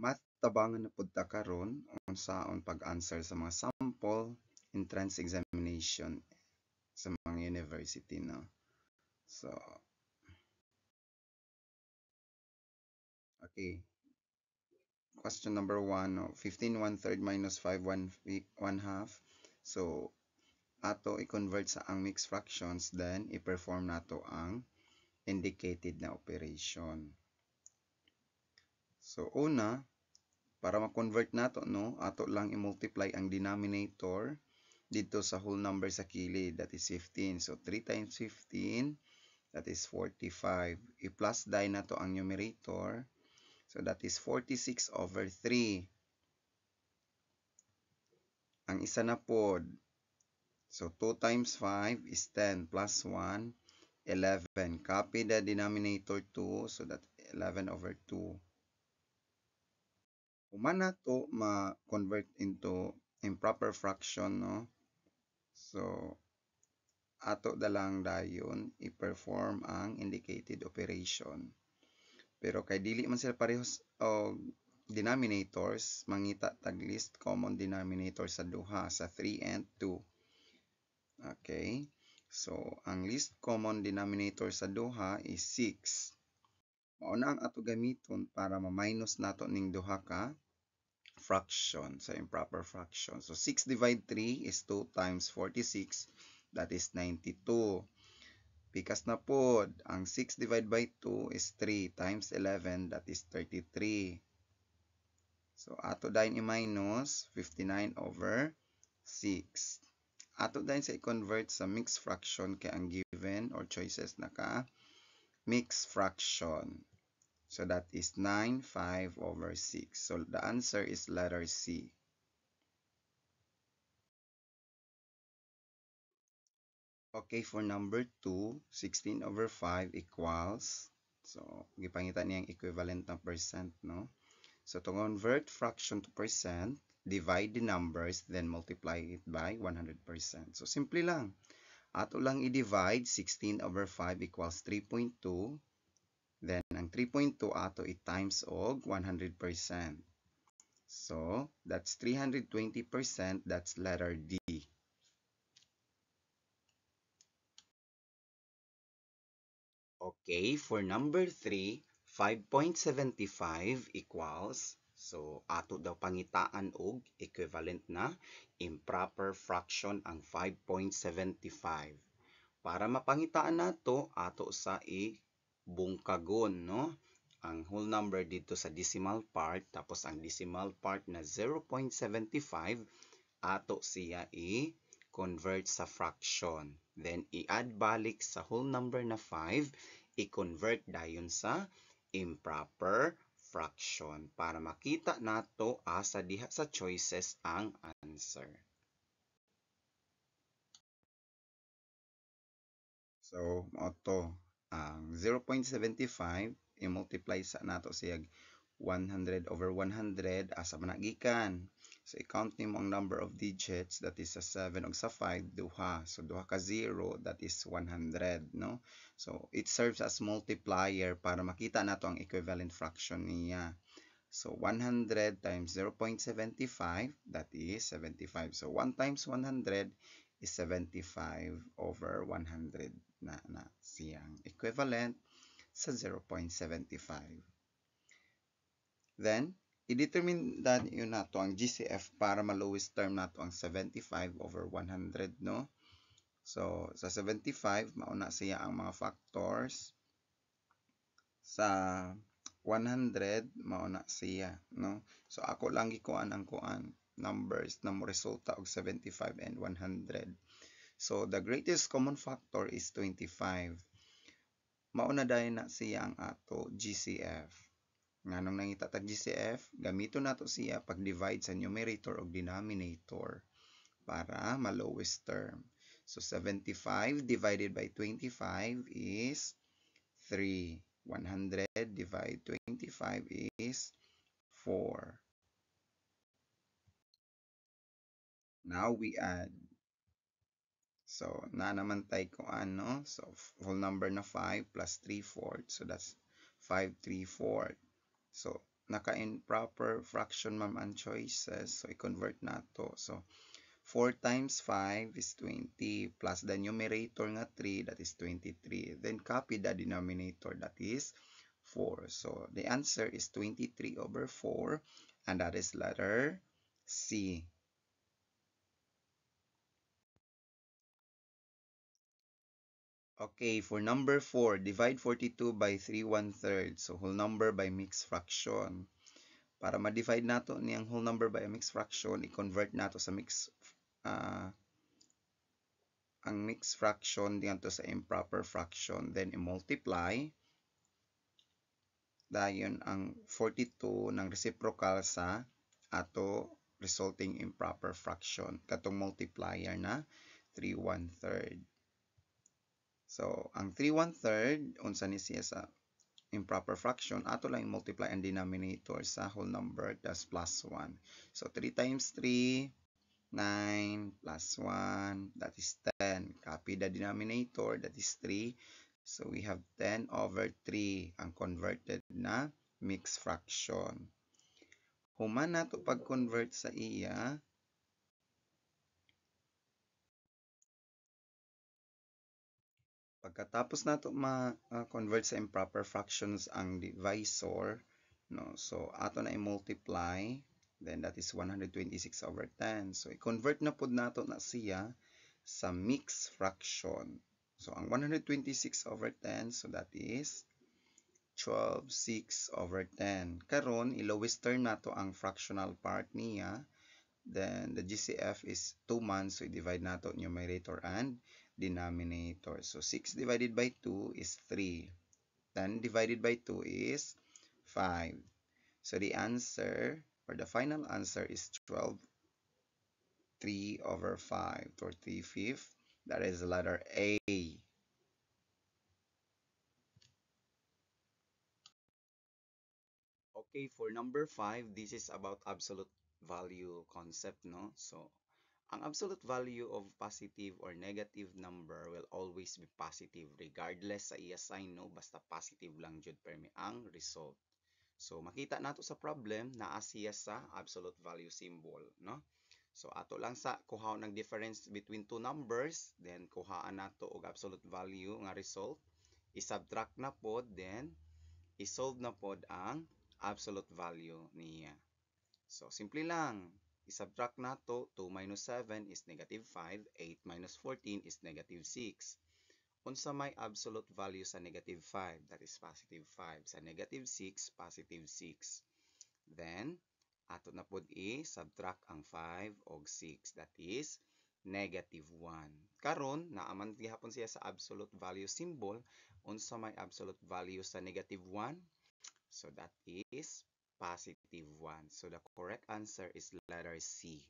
matabangan na pud ta karon unsaon pag-answer sa mga sample entrance examination sa mga university no. So Okay. Question number 1, no? 15 1 third minus 5 1, 1 half. So, ato i-convert sa ang mixed fractions, then i-perform nato ang indicated na operation. So, una, para ma-convert nato no, ato lang i-multiply ang denominator dito sa whole number sa kilid, that is 15. So 3 times 15, that is 45. I-plus dai na to ang numerator. So that is 46 over 3. Ang isa na pod. So 2 times 5 is 10 plus 1, 11. Copy the denominator 2 so that 11 over 2 umana to ma-convert into improper fraction, no? So, ato dalang dayon i-perform ang indicated operation. Pero kay dili man sila parehos og denominators, mangita tag list common denominator sa duha sa 3 and 2. Okay? So, ang least common denominator sa duha is 6 mao na ang ato gamiton para ma-minus nato ning duha ka fraction sa improper fraction. So 6 divide 3 is 2 times 46 that is 92. Pikas na pod ang 6 divide by 2 is 3 times 11 that is 33. So ato dahin i-minus 59 over 6. Ato dahin sa i-convert sa mixed fraction kay ang given or choices naka mixed fraction. So that is 9, 5 over 6. So the answer is letter C. Okay, for number 2, 16 over 5 equals, so, gipangita niya ang equivalent na percent, no? So, to convert fraction to percent, divide the numbers, then multiply it by 100%. So, simple lang. Ato lang i-divide, 16 over 5 equals 3.2 Then, ang 3.2 ato i-times og 100%. So, that's 320%. That's letter D. Okay, for number 3, 5.75 equals, so ato daw pangitaan og equivalent na improper fraction ang 5.75. Para mapangitaan nato, ato sa i bungkagon, no? Ang whole number dito sa decimal part, tapos ang decimal part na 0.75, ato siya i-convert sa fraction. Then, i-add balik sa whole number na 5, i-convert dayon sa improper fraction para makita nato asa diha sa choices ang answer. So, mo ang 0.75 i-multiply sa nato siyag 100 over 100 asa man gikan so i-count nimo ang number of digits that is sa 7 og sa 5 duha so duha ka 0 that is 100 no so it serves as multiplier para makita nato ang equivalent fraction niya So 100 times 0.75 that is 75. So 1 times 100 is 75 over 100 na, na siyang equivalent sa 0.75. Then, i-determine natin yun nato ang GCF para ma-lowest term nato ang 75 over 100, no? So, sa 75, mauna siya ang mga factors. Sa 100, mauna siya, no? So, ako lang gikuan ang kuan numbers na resulta og 75 and 100. So the greatest common factor is 25. Mao na dai na siya ang ato GCF. Nganong nangita tag GCF, gamito nato siya pag divide sa numerator og denominator para ma-lowest term. So 75 divided by 25 is 3. 100 divided 25 is 4. Now we add. So, na naman tayo kung ano. So, whole number na 5 plus 3 4 So, that's 5 3 4 So, naka improper fraction ma'am and choices. So, i-convert na to. So, 4 times 5 is 20 plus the numerator nga 3 that is 23. Then copy the denominator that is 4. So the answer is 23 over 4 and that is letter C. Okay, for number 4, divide 42 by 3 1-3. So, whole number by mixed fraction. Para ma-divide nato niyang whole number by a mixed fraction, i-convert nato sa mixed uh, ang mixed fraction dito sa improper fraction, then i-multiply dayon ang 42 ng reciprocal sa ato resulting improper fraction katong multiplier na 3 1 third. So, ang 3 1/3 unsa ni siya sa improper fraction ato lang multiply ang denominator sa whole number that's plus 1. So 3 times 3 9 plus 1 that is 10. Copy the denominator that is 3. So we have 10 over 3 ang converted na mixed fraction. Human na to pag-convert sa iya Pagkatapos nato ma-convert sa improper fractions ang divisor, no? So ato na i-multiply, then that is 126 over 10. So i-convert na pud nato na siya sa mixed fraction. So ang 126 over 10, so that is 12 6 over 10. Karon i-lowest term nato ang fractional part niya. Then the GCF is 2 man, so i-divide nato numerator and denominator. So 6 divided by 2 is 3. 10 divided by 2 is 5. So the answer or the final answer is 12. 3 over 5 or 3 fifth. That is the letter A. Okay, for number 5, this is about absolute value concept, no? So Ang absolute value of positive or negative number will always be positive regardless sa i-assign no basta positive lang jud permi ang result. So makita nato sa problem na siya sa absolute value symbol no. So ato lang sa kuha ng difference between two numbers then kuhaan nato og absolute value nga result i-subtract na pod then i-solve na pod ang absolute value niya. So simple lang Isubtract nato 2 minus 7 is negative 5, 8 minus 14 is negative 6. Unsa may absolute value sa negative 5? That is positive 5. Sa negative 6, positive 6. Then, ato na pod i subtract ang 5 og 6. That is negative 1. Karon, naaman gihapon siya sa absolute value symbol. Unsa may absolute value sa negative 1? So that is positive negative 1. So the correct answer is letter C.